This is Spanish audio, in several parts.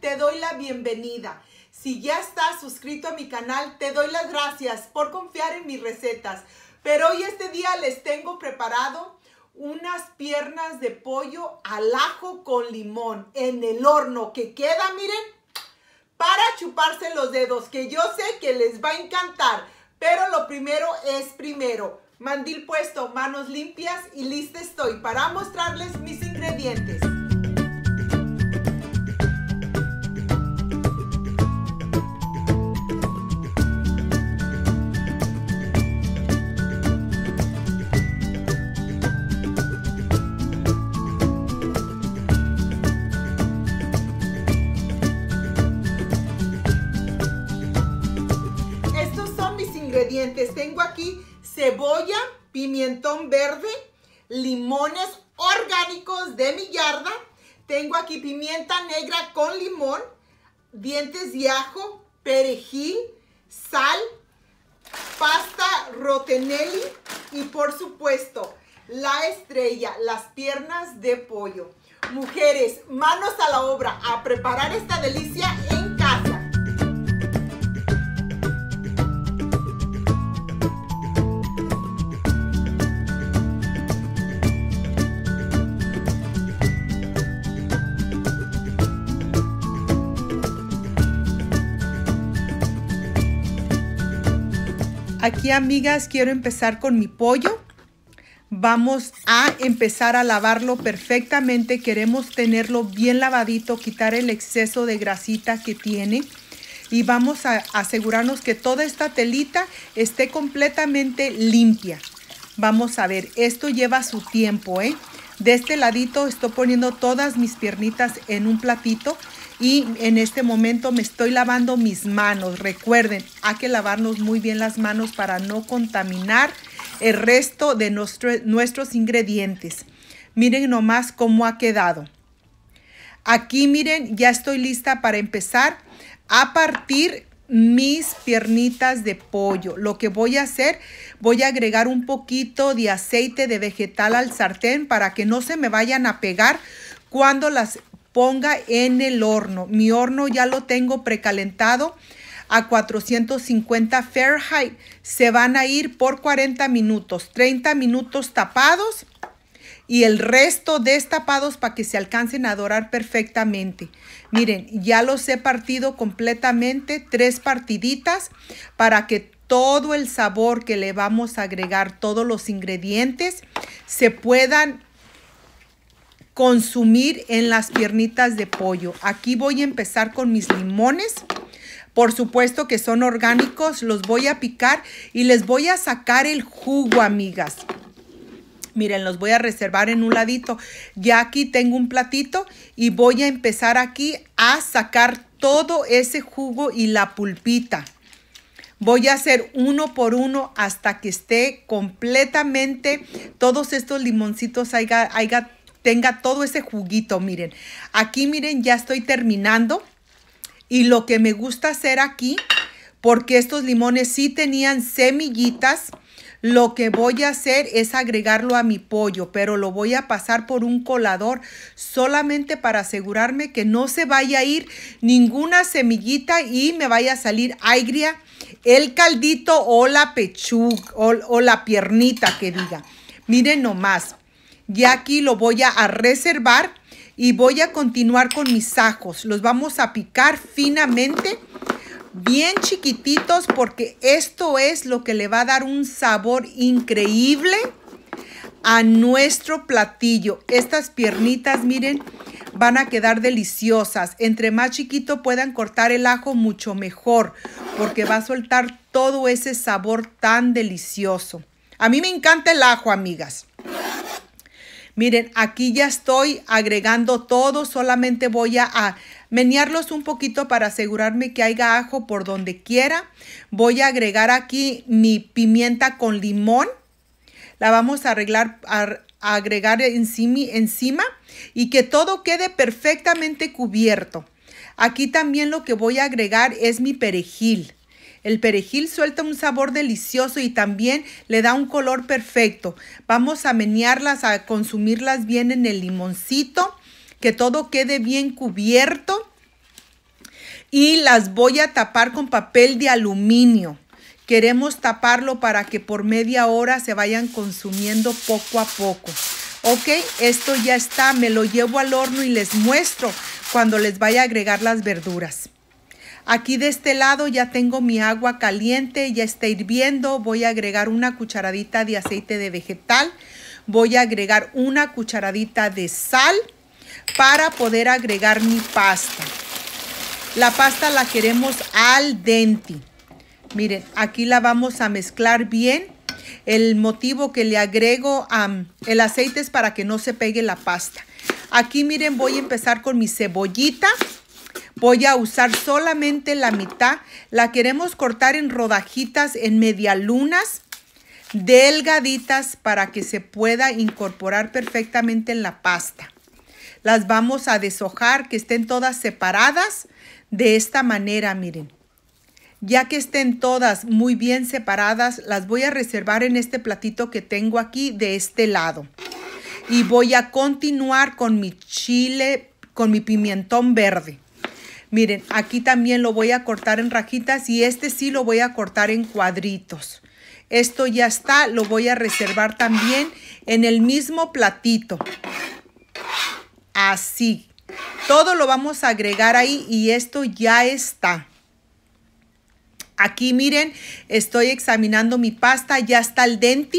te doy la bienvenida. Si ya estás suscrito a mi canal, te doy las gracias por confiar en mis recetas. Pero hoy este día les tengo preparado unas piernas de pollo al ajo con limón en el horno que queda, miren, para chuparse los dedos, que yo sé que les va a encantar. Pero lo primero es primero. Mandil puesto, manos limpias y listo estoy para mostrarles mis ingredientes. ingredientes. Tengo aquí cebolla, pimentón verde, limones orgánicos de millarda, Tengo aquí pimienta negra con limón, dientes de ajo, perejil, sal, pasta rotenelli y por supuesto la estrella, las piernas de pollo. Mujeres, manos a la obra a preparar esta delicia Aquí, amigas, quiero empezar con mi pollo. Vamos a empezar a lavarlo perfectamente. Queremos tenerlo bien lavadito, quitar el exceso de grasita que tiene. Y vamos a asegurarnos que toda esta telita esté completamente limpia. Vamos a ver, esto lleva su tiempo, ¿eh? De este ladito estoy poniendo todas mis piernitas en un platito y en este momento me estoy lavando mis manos. Recuerden, hay que lavarnos muy bien las manos para no contaminar el resto de nuestros ingredientes. Miren nomás cómo ha quedado. Aquí miren, ya estoy lista para empezar a partir mis piernitas de pollo. Lo que voy a hacer, voy a agregar un poquito de aceite de vegetal al sartén para que no se me vayan a pegar cuando las ponga en el horno. Mi horno ya lo tengo precalentado a 450 Fahrenheit. Se van a ir por 40 minutos, 30 minutos tapados y el resto destapados para que se alcancen a dorar perfectamente. Miren, ya los he partido completamente, tres partiditas, para que todo el sabor que le vamos a agregar, todos los ingredientes, se puedan consumir en las piernitas de pollo. Aquí voy a empezar con mis limones. Por supuesto que son orgánicos, los voy a picar y les voy a sacar el jugo, amigas. Miren, los voy a reservar en un ladito. Ya aquí tengo un platito y voy a empezar aquí a sacar todo ese jugo y la pulpita. Voy a hacer uno por uno hasta que esté completamente todos estos limoncitos haya, tenga todo ese juguito, miren. Aquí, miren, ya estoy terminando. Y lo que me gusta hacer aquí, porque estos limones sí tenían semillitas, lo que voy a hacer es agregarlo a mi pollo, pero lo voy a pasar por un colador solamente para asegurarme que no se vaya a ir ninguna semillita y me vaya a salir agria el caldito o la pechuga o, o la piernita que diga. Miren nomás. Ya aquí lo voy a reservar y voy a continuar con mis ajos. Los vamos a picar finamente, bien chiquititos, porque esto es lo que le va a dar un sabor increíble a nuestro platillo. Estas piernitas, miren, van a quedar deliciosas. Entre más chiquito puedan cortar el ajo, mucho mejor, porque va a soltar todo ese sabor tan delicioso. A mí me encanta el ajo, amigas. Miren, aquí ya estoy agregando todo, solamente voy a, menearlos un poquito para asegurarme que haya ajo por donde quiera. Voy a agregar aquí mi pimienta con limón. La vamos a, arreglar, a, agregar encima y que todo quede perfectamente cubierto. Aquí también lo que voy a agregar es mi perejil. El perejil suelta un sabor delicioso y también le da un color perfecto. Vamos a menearlas, a consumirlas bien en el limoncito, que todo quede bien cubierto. Y las voy a tapar con papel de aluminio. Queremos taparlo para que por media hora se vayan consumiendo poco a poco. Ok, esto ya está, me lo llevo al horno y les muestro cuando les vaya a agregar las verduras. Aquí de este lado ya tengo mi agua caliente, ya está hirviendo. Voy a agregar una cucharadita de aceite de vegetal. Voy a agregar una cucharadita de sal para poder agregar mi pasta. La pasta la queremos al dente. Miren, aquí la vamos a mezclar bien. El motivo que le agrego el aceite es para que no se pegue la pasta. Aquí miren, voy a empezar con mi cebollita. Voy a usar solamente la mitad. La queremos cortar en rodajitas, en medialunas, delgaditas para que se pueda incorporar perfectamente en la pasta. Las vamos a deshojar, que estén todas separadas de esta manera, miren. Ya que estén todas muy bien separadas, las voy a reservar en este platito que tengo aquí de este lado. Y voy a continuar con mi chile, con mi pimentón verde. Miren, aquí también lo voy a cortar en rajitas y este sí lo voy a cortar en cuadritos. Esto ya está, lo voy a reservar también en el mismo platito. Así. Todo lo vamos a agregar ahí y esto ya está. Aquí miren, estoy examinando mi pasta, ya está el dente.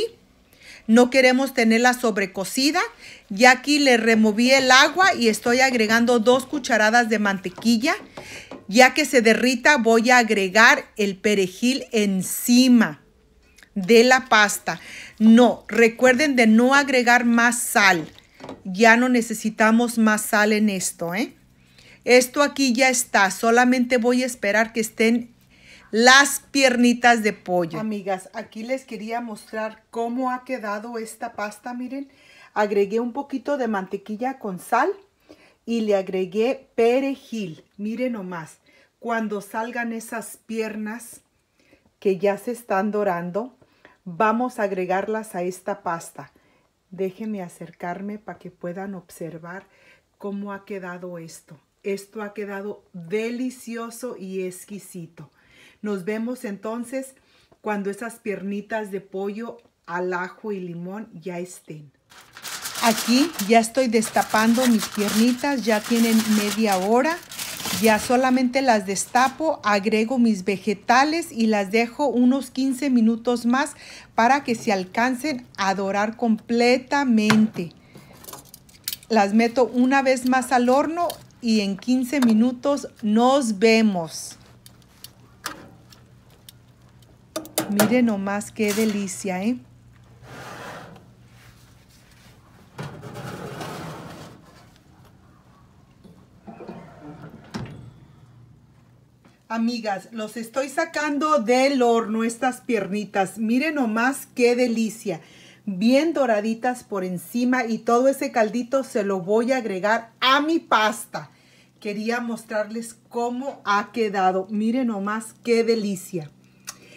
No queremos tenerla sobrecocida. Ya aquí le removí el agua y estoy agregando dos cucharadas de mantequilla. Ya que se derrita voy a agregar el perejil encima de la pasta. No, recuerden de no agregar más sal. Ya no necesitamos más sal en esto, ¿eh? Esto aquí ya está, solamente voy a esperar que estén las piernitas de pollo. Amigas, aquí les quería mostrar cómo ha quedado esta pasta, miren. Agregué un poquito de mantequilla con sal y le agregué perejil. Miren nomás, cuando salgan esas piernas que ya se están dorando, vamos a agregarlas a esta pasta. Déjenme acercarme para que puedan observar cómo ha quedado esto. Esto ha quedado delicioso y exquisito. Nos vemos entonces cuando esas piernitas de pollo al ajo y limón ya estén. Aquí ya estoy destapando mis piernitas, ya tienen media hora. Ya solamente las destapo, agrego mis vegetales y las dejo unos 15 minutos más para que se alcancen a dorar completamente. Las meto una vez más al horno y en 15 minutos nos vemos. Miren nomás qué delicia, ¿eh? Amigas, los estoy sacando del horno estas piernitas. Miren nomás qué delicia. Bien doraditas por encima y todo ese caldito se lo voy a agregar a mi pasta. Quería mostrarles cómo ha quedado. Miren nomás qué delicia.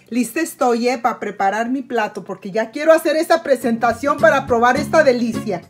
Lista estoy, ¿eh? Para preparar mi plato porque ya quiero hacer esa presentación para probar esta delicia.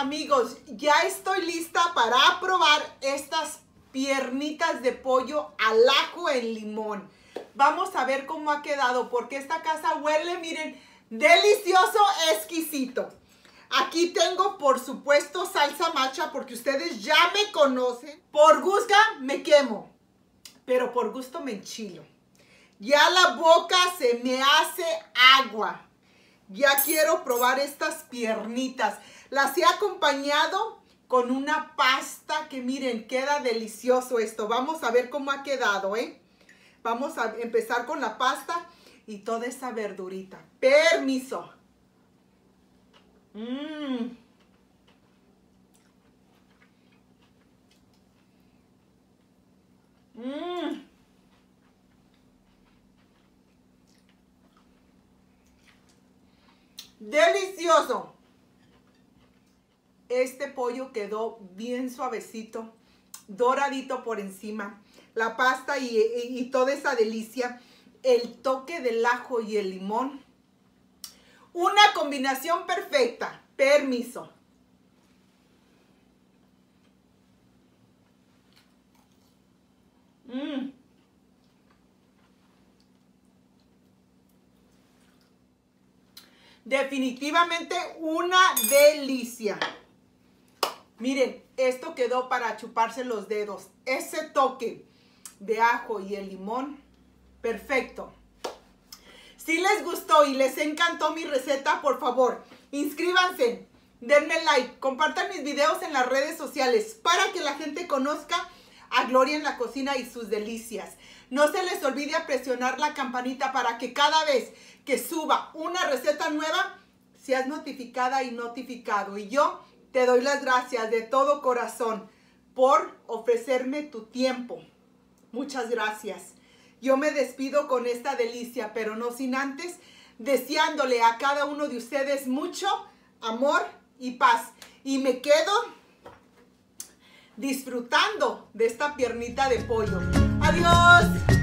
amigos, ya estoy lista para probar estas piernitas de pollo al ajo en limón. Vamos a ver cómo ha quedado, porque esta casa huele, miren, delicioso, exquisito. Aquí tengo, por supuesto, salsa macha, porque ustedes ya me conocen. Por gusto me quemo, pero por gusto me enchilo. Ya la boca se me hace agua. Ya quiero probar estas piernitas. Las he acompañado con una pasta que miren, queda delicioso esto. Vamos a ver cómo ha quedado, ¿eh? Vamos a empezar con la pasta y toda esa verdurita. Permiso. Mmm. Mmm. Delicioso. Este pollo quedó bien suavecito, doradito por encima. La pasta y, toda esa delicia. El toque del ajo y el limón. Una combinación perfecta. Permiso. Mm. Definitivamente una delicia. Miren, esto quedó para chuparse los dedos. Ese toque de ajo y el limón, perfecto. Si les gustó y les encantó mi receta, por favor, inscríbanse, denme like, compartan mis videos en las redes sociales para que la gente conozca a Gloria en la cocina y sus delicias. No se les olvide presionar la campanita para que cada vez que suba una receta nueva, seas notificada y notificado. Y yo te doy las gracias de todo corazón por ofrecerme tu tiempo. Muchas gracias. Yo me despido con esta delicia, pero no sin antes deseándole a cada uno de ustedes mucho amor y paz. Y me quedo disfrutando de esta piernita de pollo. Adiós.